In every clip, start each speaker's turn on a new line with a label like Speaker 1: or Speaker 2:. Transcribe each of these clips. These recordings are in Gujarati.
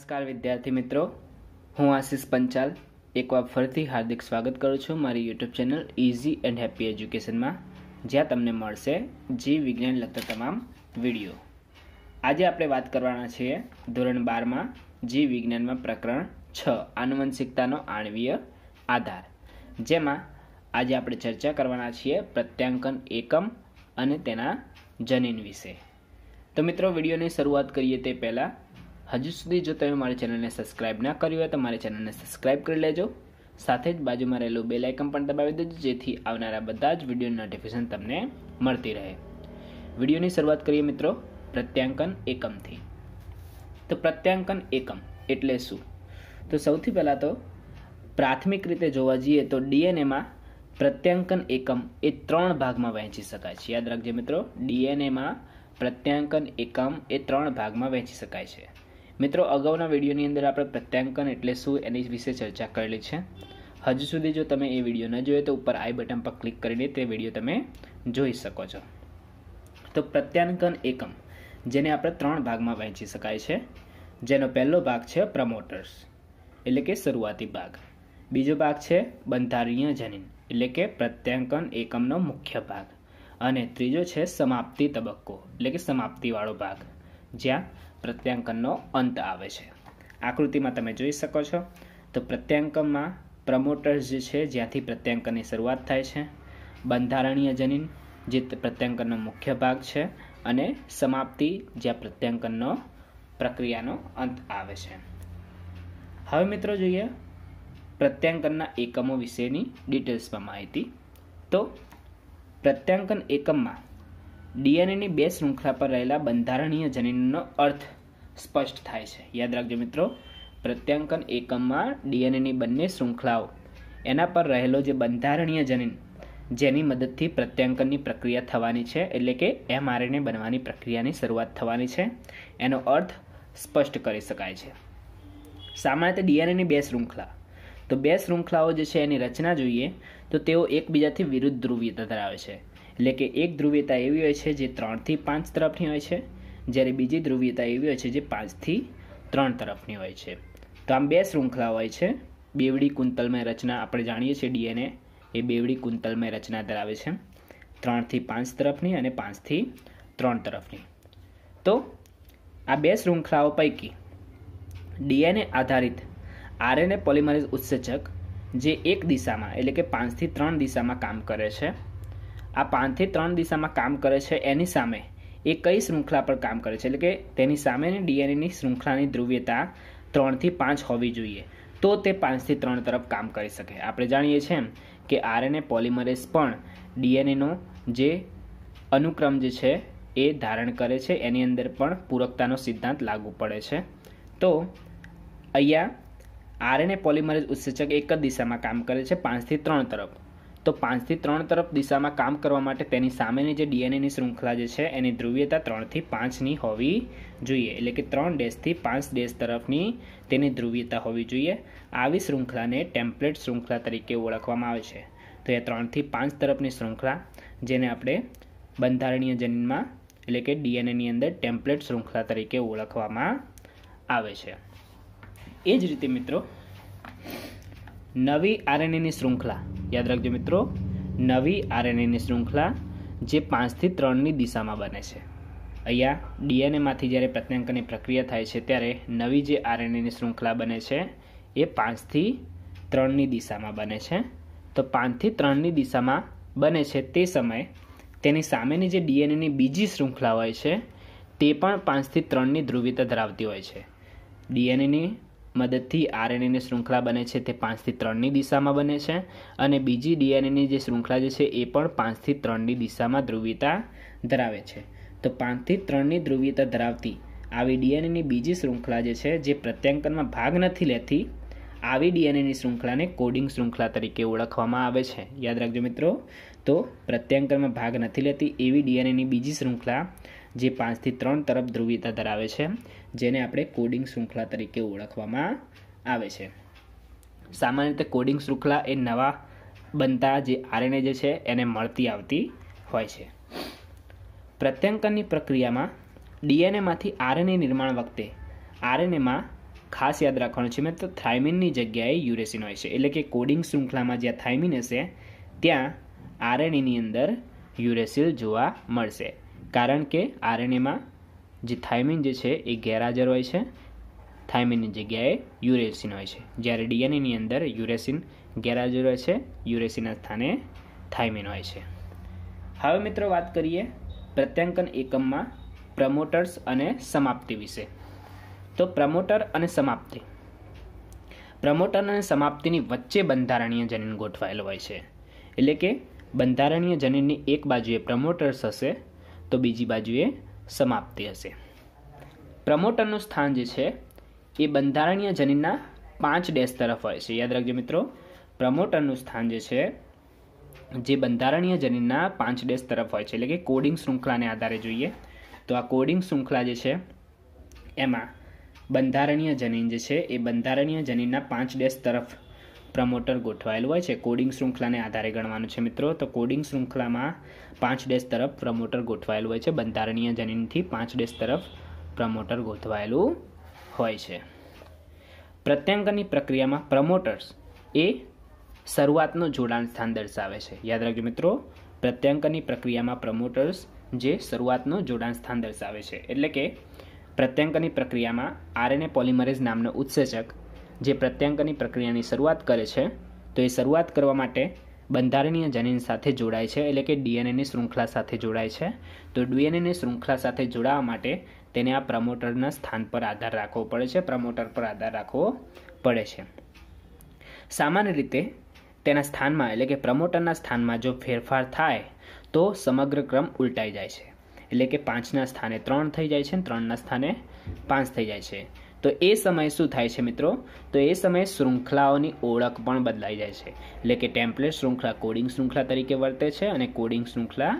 Speaker 1: નમસ્કાર વિદ્યાર્થી મિત્રો હું આશિષ પંચાલ એકવાર ફરીથી હાર્દિક સ્વાગત કરું છું મારી YouTube channel Easy and Happy એજ્યુકેશનમાં જ્યાં તમને મળશે જીવ વિજ્ઞાન લગતા તમામ વિડીયો આજે આપણે વાત કરવાના છીએ ધોરણ બારમાં જીવ વિજ્ઞાનમાં પ્રકરણ છ આનુવંશિકતાનો આણવીય આધાર જેમાં આજે આપણે ચર્ચા કરવાના છીએ પ્રત્યાંકન એકમ અને તેના જનીન વિશે તો મિત્રો વિડીયોની શરૂઆત કરીએ તે પહેલાં હજુ સુધી જો તમે મારી ચેનલને સબસ્ક્રાઇબ ના કરી હોય તો મારી ચેનલને સબસ્ક્રાઇબ કરી લેજો સાથે જ બાજુમાં રહેલું બેલ આઇકન પણ દબાવી દેજો જેથી આવનારા બધા જ વિડીયો નોટિફિકેશન તમને મળતી રહે વિડીયોની શરૂઆત કરીએ મિત્રો પ્રત્યાંકન એકમથી તો પ્રત્યાંકન એકમ એટલે શું તો સૌથી પહેલાં તો પ્રાથમિક રીતે જોવા જઈએ તો ડીએનએમાં પ્રત્યાંકન એકમ એ ત્રણ ભાગમાં વહેંચી શકાય છે યાદ રાખજે મિત્રો ડીએનએમાં પ્રત્યાંકન એકમ એ ત્રણ ભાગમાં વહેંચી શકાય છે મિત્રો અગાઉના વિડીયોની અંદર આપણે પ્રત્યાંકન એટલે શું એની વિશે ચર્ચા કરેલી છે હજુ સુધી જો તમે એ વિડીયો ન જોયો તો ઉપર આઈ બટન પર ક્લિક કરીને તે વિડીયો તમે જોઈ શકો છો તો પ્રત્યાંકન એકમ જેને આપણે ત્રણ ભાગમાં વહેંચી શકાય છે જેનો પહેલો ભાગ છે પ્રમોટર્સ એટલે કે શરૂઆતી ભાગ બીજો ભાગ છે બંધારણીય જનીન એટલે કે પ્રત્યાંકન એકમનો મુખ્ય ભાગ અને ત્રીજો છે સમાપ્તિ તબક્કો એટલે કે સમાપ્તિવાળો ભાગ જ્યાં પ્રત્યાંકનનો અંત આવે છે આકૃતિમાં તમે જોઈ શકો છો તો પ્રત્યાંકનમાં પ્રમોટર્સ જે છે જ્યાંથી પ્રત્યાંકનની શરૂઆત થાય છે બંધારણીય જનીન જે પ્રત્યાંકનનો મુખ્ય ભાગ છે અને સમાપ્તિ જ્યાં પ્રત્યાંકનનો પ્રક્રિયાનો અંત આવે છે હવે મિત્રો જોઈએ પ્રત્યાંકનના એકમો વિશેની ડિટેલ્સમાં માહિતી તો પ્રત્યાંકન એકમમાં ડીએનએની બે શૃંખલા પર રહેલા બંધારણીય જનીનનો અર્થ સ્પષ્ટ થાય છે યાદ રાખજો મિત્રો પ્રત્યાંકન એકમમાં ડીએનએની બંને શૃંખલાઓ એના પર રહેલો જે બંધારણીય જનીન જેની મદદથી પ્રત્યાંકનની પ્રક્રિયા થવાની છે એટલે કે એમઆરએનએ બનવાની પ્રક્રિયાની શરૂઆત થવાની છે એનો અર્થ સ્પષ્ટ કરી શકાય છે સામાન્ય ડીએનએની બે શૃંખલા તો બે શૃંખલાઓ જે છે એની રચના જોઈએ તો તેઓ એકબીજાથી વિરુદ્ધ ધ્રુવીયતા ધરાવે છે એટલે કે એક ધ્રુવીયતા એવી હોય છે જે ત્રણથી પાંચ તરફની હોય છે જ્યારે બીજી ધ્રુવીયતા એવી હોય છે જે પાંચથી ત્રણ તરફની હોય છે તો આમ બે શૃંખલા હોય છે બેવડી કુંતલમય રચના આપણે જાણીએ છીએ ડીએનએ એ બેવડી કુંતલમય રચના ધરાવે છે ત્રણથી પાંચ તરફની અને પાંચથી ત્રણ તરફની તો આ બે શૃંખલાઓ પૈકી ડીએનએ આધારિત આરએનએ પોલિમરેઝ ઉત્સેચક જે એક દિશામાં એટલે કે પાંચથી ત્રણ દિશામાં કામ કરે છે આ પાંચથી ત્રણ દિશામાં કામ કરે છે એની સામે એ કઈ શૃંખલા પર કામ કરે છે એટલે કે તેની સામેની ડીએનએની શૃંખલાની ધ્રુવ્યતા ત્રણથી પાંચ હોવી જોઈએ તો તે પાંચથી ત્રણ તરફ કામ કરી શકે આપણે જાણીએ છીએ કે આરએનએ પોલિમરેઝ પણ ડીએનએનો જે અનુક્રમ જે છે એ ધારણ કરે છે એની અંદર પણ પૂરકતાનો સિદ્ધાંત લાગુ પડે છે તો અહીંયા આરએનએ પોલિમરેઝ ઉત્સેચક એક જ દિશામાં કામ કરે છે પાંચથી ત્રણ તરફ તો પાંચથી ત્રણ તરફ દિશામાં કામ કરવા માટે તેની સામેની જે ડીએનએની શૃંખલા જે છે એની ધ્રુવીયતા ત્રણથી પાંચની હોવી જોઈએ એટલે કે ત્રણ ડેશથી પાંચ ડેશ તરફની તેની ધ્રુવીયતા હોવી જોઈએ આવી શૃંખલાને ટેમ્પલેટ શૃંખલા તરીકે ઓળખવામાં આવે છે તો એ ત્રણથી પાંચ તરફની શૃંખલા જેને આપણે બંધારણીય જનીનમાં એટલે કે ડીએનએની અંદર ટેમ્પલેટ શૃંખલા તરીકે ઓળખવામાં આવે છે એ જ રીતે મિત્રો નવી આરએનએની શૃંખલા યાદ રાખજો મિત્રો નવી આરએનએની શૃંખલા જે પાંચથી ત્રણની દિશામાં બને છે અહીંયા ડીએનએમાંથી જ્યારે પ્રત્યાંકનની પ્રક્રિયા થાય છે ત્યારે નવી જે આરએનએની શૃંખલા બને છે એ પાંચથી ત્રણની દિશામાં બને છે તો પાંચથી ત્રણની દિશામાં બને છે તે સમયે તેની સામેની જે ડીએનએની બીજી શૃંખલા હોય છે તે પણ પાંચથી ત્રણની ધ્રુવીયતા ધરાવતી હોય છે ડીએનએની મદદથી આરએનએની શૃંખલા બને છે તે પાંચથી ત્રણની દિશામાં બને છે અને બીજી ડીએનએની જે શૃંખલા જે છે એ પણ પાંચથી ત્રણની દિશામાં ધ્રુવીતા ધરાવે છે તો પાંચથી ત્રણની ધ્રુવીતા ધરાવતી આવી ડીએનએની બીજી શૃંખલા જે છે જે પ્રત્યાંકનમાં ભાગ નથી લેતી આવી ડીએનએની શૃંખલાને કોડિંગ શૃંખલા તરીકે ઓળખવામાં આવે છે યાદ રાખજો મિત્રો તો પ્રત્યાંકનમાં ભાગ નથી લેતી એવી ડીએનએની બીજી શૃંખલા જે પાંચથી ત્રણ તરફ ધ્રુવીયતા ધરાવે છે જેને આપણે કોડિંગ શૃંખલા તરીકે ઓળખવામાં આવે છે સામાન્ય રીતે કોડિંગ શૃંખલા એ નવા બનતા જે આરએનએ જે છે એને મળતી આવતી હોય છે પ્રત્યાંકનની પ્રક્રિયામાં ડીએનએમાંથી આરએનએ નિર્માણ વખતે આરએનએમાં ખાસ યાદ રાખવાનું છે મેં તો થાઇમિનની જગ્યાએ યુરેસિન હોય છે એટલે કે કોડિંગ શૃંખલામાં જ્યાં થાઇમિન હશે ત્યાં આરએનએની અંદર યુરેસિલ જોવા મળશે કારણ કે આરએનએમાં જે થાઇમિન જે છે એ ગેરહાજર હોય છે થાઇમિનની જગ્યાએ યુરેસિન હોય છે જ્યારે ડીએનએની અંદર યુરેસિન ગેરહાજર હોય છે યુરેસિનના સ્થાને થાઇમિન હોય છે હવે મિત્રો વાત કરીએ પ્રત્યાંકન એકમમાં પ્રમોટર્સ અને સમાપ્તિ વિશે તો પ્રમોટર અને સમાપ્તિ પ્રમોટર અને સમાપ્તિની વચ્ચે બંધારણીય જનીન ગોઠવાયેલ હોય છે એટલે કે બંધારણીય જનીનની એક બાજુએ પ્રમોટર્સ હશે તો બીજી બાજુએ સમાપ્તિ હશે પ્રમોટરનું સ્થાન જે છે એ બંધારણીય જનીનના પાંચ ડેશ તરફ હોય છે યાદ રાખજો મિત્રો પ્રમોટરનું સ્થાન જે છે જે બંધારણીય જનીનના પાંચ ડેશ તરફ હોય છે એટલે કે કોડિંગ શૃંખલાને આધારે જોઈએ તો આ કોડિંગ શૃંખલા જે છે એમાં બંધારણીય જનીન જે છે એ બંધારણીય જનીનના પાંચ ડેશ તરફ પ્રમોટર ગોઠવાયેલું હોય છે કોડિંગ શૃંખલાને આધારે ગણવાનું છે મિત્રો તો કોડિંગ શૃંખલામાં પાંચ ડેશ તરફ પ્રમોટર ગોઠવાયેલું હોય છે બંધારણીય જનીનથી પાંચ ડેશ તરફ પ્રમોટર ગોઠવાયેલું હોય છે પ્રત્યાંકનની પ્રક્રિયામાં પ્રમોટર્સ એ શરૂઆતનો જોડાણ સ્થાન દર્શાવે છે યાદ રાખજો મિત્રો પ્રત્યાંકનની પ્રક્રિયામાં પ્રમોટર્સ જે શરૂઆતનો જોડાણ સ્થાન દર્શાવે છે એટલે કે પ્રત્યાંકનની પ્રક્રિયામાં આરએનએ પોલિમરેઝ નામનો ઉત્સેચક જે પ્રત્યાંકની પ્રક્રિયાની શરૂઆત કરે છે તો એ શરૂઆત કરવા માટે બંધારણીય જનીન સાથે જોડાય છે એટલે કે ડીએનએની શૃંખલા સાથે જોડાય છે તો ડીએનએની શૃંખલા સાથે જોડાવા માટે તેને આ પ્રમોટરના સ્થાન પર આધાર રાખવો પડે છે પ્રમોટર પર આધાર રાખવો પડે છે સામાન્ય રીતે તેના સ્થાનમાં એટલે કે પ્રમોટરના સ્થાનમાં જો ફેરફાર થાય તો સમગ્ર ક્રમ ઉલટાઈ જાય છે એટલે કે પાંચના સ્થાને ત્રણ થઈ જાય છે ત્રણના સ્થાને પાંચ થઈ જાય છે તો એ સમયે શું થાય છે મિત્રો તો એ સમયે શૃંખલાઓની ઓળખ પણ બદલાઈ જાય છે એટલે કે ટેમ્પલેટ શૃંખલા કોડિંગ શૃંખલા તરીકે વર્તે છે અને કોડિંગ શૃંખલા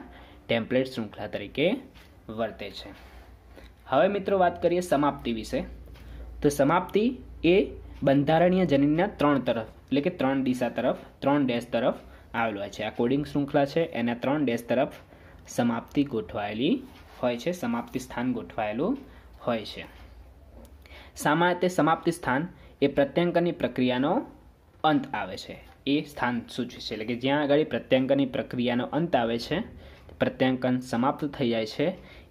Speaker 1: ટેમ્પલેટ શૃંખલા તરીકે વર્તે છે હવે મિત્રો વાત કરીએ સમાપ્તિ વિશે તો સમાપ્તિ એ બંધારણીય જનીનના ત્રણ તરફ એટલે કે ત્રણ દિશા તરફ ત્રણ ડેશ તરફ આવેલો હોય છે આ કોડિંગ શૃંખલા છે એના ત્રણ ડેશ તરફ સમાપ્તિ ગોઠવાયેલી હોય છે સમાપ્તિ સ્થાન ગોઠવાયેલું હોય છે સામાન્ય તે સમાપ્તિ સ્થાન એ પ્રત્યંકની પ્રક્રિયાનો અંત આવે છે એ સ્થાન સૂચવે છે એટલે કે જ્યાં આગળ પ્રત્યંકની પ્રક્રિયાનો અંત આવે છે પ્રત્યાંકન સમાપ્ત થઈ જાય છે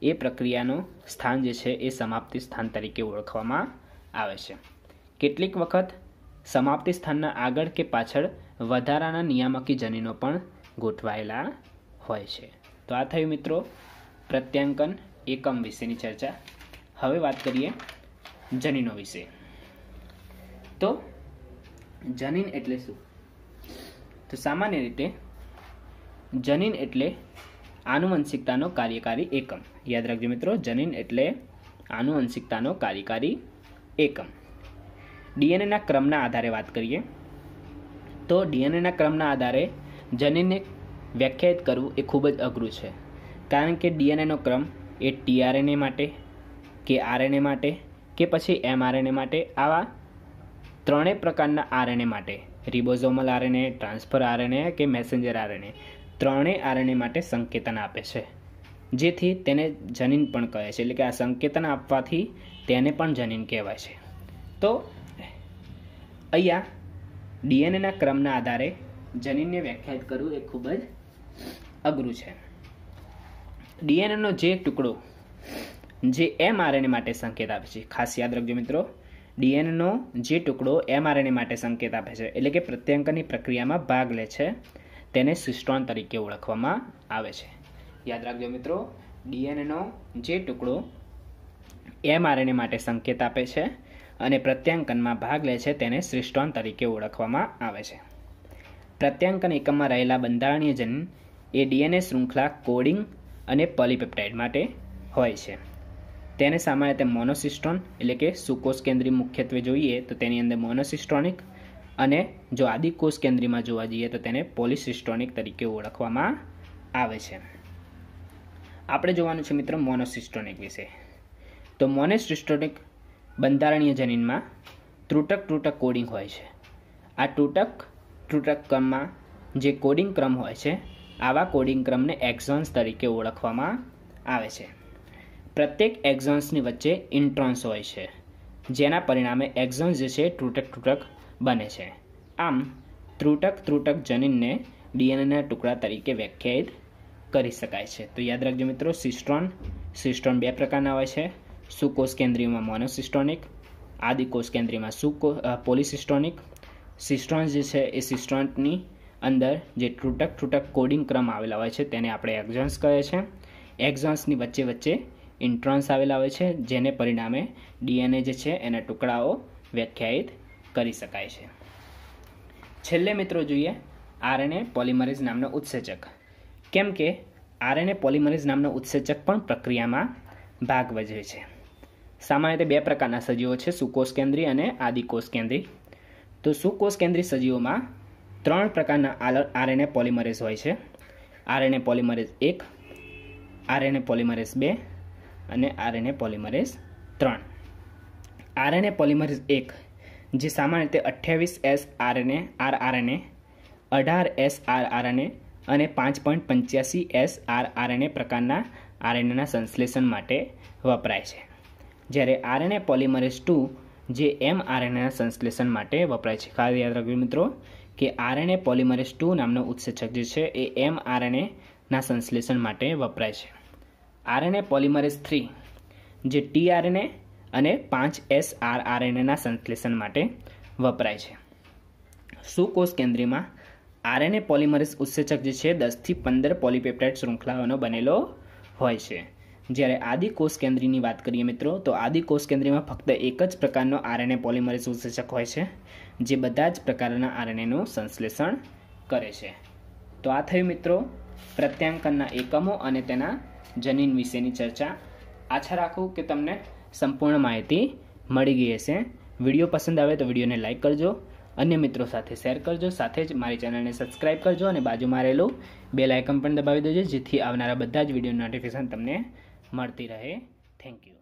Speaker 1: એ પ્રક્રિયાનું સ્થાન જે છે એ સમાપ્તિ સ્થાન તરીકે ઓળખવામાં આવે છે કેટલીક વખત સમાપ્તિ સ્થાનના આગળ કે પાછળ વધારાના નિયામકી જનીનો પણ ગોઠવાયેલા હોય છે તો આ થયું મિત્રો પ્રત્યાંકન એકમ વિશેની ચર્ચા હવે વાત કરીએ જનીનો વિશે તો જનીન એટલે શું તો સામાન્ય રીતે જનીન એટલે આનુવંશિકતાનો કાર્યકારી એકમ યાદ રાખજો મિત્રો જનીન એટલે આનુવંશિકતાનો કાર્યકારી એકમ ડીએનએના ક્રમના આધારે વાત કરીએ તો ડીએનએના ક્રમના આધારે જનીનને વ્યાખ્યાયિત કરવું એ ખૂબ જ અઘરું છે કારણ કે ડીએનએનો ક્રમ એ ટીઆરએનએ માટે કે આરએનએ માટે કે પછી એમઆરએનએ માટે આવા ત્રણેય પ્રકારના આરએનએ માટે રિબોઝોમલ આરએનએ ટ્રાન્સફર આરએનએ કે મેસેન્જર આરએનએ ત્રણેય આરએનએ માટે સંકેતન આપે છે જેથી તેને જનીન પણ કહે છે એટલે કે આ સંકેતન આપવાથી તેને પણ જનીન કહેવાય છે તો અહીંયા ડીએનએના ક્રમના આધારે જનીનને વ્યાખ્યાયિત કરવું એ ખૂબ જ અઘરું છે ડીએનએનો જે ટુકડો જે એમઆરએનએ માટે સંકેત આપે છે ખાસ યાદ રાખજો મિત્રો ડીએનએનો જે ટુકડો એમઆરએનએ માટે સંકેત આપે છે એટલે કે પ્રત્યાંકનની પ્રક્રિયામાં ભાગ લે છે તેને સિસ્ટ્રોન તરીકે ઓળખવામાં આવે છે યાદ રાખજો મિત્રો ડીએનએનો જે ટુકડો એમઆરએનએ માટે સંકેત આપે છે અને પ્રત્યાંકનમાં ભાગ લે છે તેને સિસ્ટ્રોન તરીકે ઓળખવામાં આવે છે પ્રત્યાંકન એકમમાં રહેલા બંધારણીય જન એ ડીએનએ શૃંખલા કોડિંગ અને પોલીપેપ્ટાઇડ માટે હોય છે તેને સામાન્ય તે મોનોસિસ્ટ્રોન એટલે કે સુકોષ કેન્દ્રી મુખ્યત્વે જોઈએ તો તેની અંદર મોનોસિસ્ટ્રોનિક અને જો આદિકોષ કેન્દ્રીમાં જોવા જઈએ તો તેને પોલિસિસ્ટોનિક તરીકે ઓળખવામાં આવે છે આપણે જોવાનું છે મિત્રો મોનોસિસ્ટ્રોનિક વિશે તો મોનોસિસ્ટોનિક બંધારણીય જનીનમાં તૂટક તૂટક કોડિંગ હોય છે આ તૂટક તૂટક ક્રમમાં જે કોડિંગ ક્રમ હોય છે આવા કોડિંગ ક્રમને એક્ઝોન્સ તરીકે ઓળખવામાં આવે છે પ્રત્યેક એક્ઝોન્સની વચ્ચે ઇન્ટ્રોન્સ હોય છે જેના પરિણામે એક્ઝોન્સ જે છે ત્રુટક ત્રુટક બને છે આમ ત્રુટક ત્રુટક જનીનને ડીએનએના ટુકડા તરીકે વ્યાખ્યાયિત કરી શકાય છે તો યાદ રાખજો મિત્રો સિસ્ટ્રોન સિસ્ટ્રોન બે પ્રકારના હોય છે સુકોષ કેન્દ્રીયમાં મોનોસિસ્ટોનિક આદિકોષ કેન્દ્રીયમાં સુકો પોલિસિસ્ટોનિક સિસ્ટ્રોન જે છે એ સિસ્ટ્રોનની અંદર જે તૂટક તૂટક કોડિંગ ક્રમ આવેલા હોય છે તેને આપણે એક્ઝોન્સ કહે છે એક્ઝોન્સની વચ્ચે વચ્ચે ઇન્ટ્રોન્સ આવેલા હોય છે જેને પરિણામે ડીએનએ જે છે એના ટુકડાઓ વ્યાખ્યાયિત કરી શકાય છે છેલ્લે મિત્રો જોઈએ આરએનએ પોલિમરેઝ નામનો ઉત્સેચક કેમ કે આરએનએ પોલિમરેઝ નામનો ઉત્સેચક પણ પ્રક્રિયામાં ભાગ ભજવે છે સામાન્ય રીતે બે પ્રકારના સજીવો છે સુકોષ કેન્દ્રી અને આદિકોષ કેન્દ્રી તો સુકોષ કેન્દ્રી સજીવોમાં ત્રણ પ્રકારના આરએનએ પોલિમરેઝ હોય છે આરએનએ પોલિમરેઝ એક આરએનએ પોલિમરેઝ બે અને આરએનએ પોલિમરેઝ ત્રણ આરએનએ પોલિમરેઝ એક જે સામાન્ય રીતે અઠ્યાવીસ એસ આરએનએ આર આરએનએ અઢાર એસ આર આરએનએ અને પાંચ પોઈન્ટ પંચ્યાસી એસ આર આરએનએ પ્રકારના આરએનએના સંશ્લેષણ માટે વપરાય છે જ્યારે આરએનએ પોલિમરેઝ ટુ જે એમ આરએનએના સંશ્લેષણ માટે વપરાય છે ખાસ યાદ રાખજો મિત્રો કે આરએનએ પોલિમરેઝ ટુ નામનો ઉત્સેચક જે છે એ એમ આરએનએના સંશ્લેષણ માટે વપરાય છે આરએનએ પોલિમરેઝ થ્રી જે ટીઆરએનએ અને પાંચ એસ આર આરએનએના સંશ્લેષણ માટે વપરાય છે સુકોષ કેન્દ્રીમાં આરએનએ પોલિમરેઝ ઉત્સેચક જે છે દસથી પંદર પોલિપેપ્ટાઇડ શૃંખલાઓનો બનેલો હોય છે જ્યારે આદિ કોષ કેન્દ્રીની વાત કરીએ મિત્રો તો આદિ કોષ કેન્દ્રીમાં ફક્ત એક જ પ્રકારનો આરએનએ પોલિમરેઝ ઉત્સેચક હોય છે જે બધા જ પ્રકારના આરએનએનું સંશ્લેષણ કરે છે તો આ થયું મિત્રો પ્રત્યાંકનના એકમો અને તેના જનીન વિશેની ચર્ચા આછા રાખું કે તમને સંપૂર્ણ માહિતી મળી ગઈ હશે વિડીયો પસંદ આવે તો વિડીયોને લાઇક કરજો અન્ય મિત્રો સાથે શેર કરજો સાથે જ મારી ચેનલને સબસ્ક્રાઇબ કરજો અને બાજુમાં રહેલું બે આઇકન પણ દબાવી દેજો જેથી આવનારા બધા જ વિડીયો નોટિફિકેશન તમને મળતી રહે થેન્ક યુ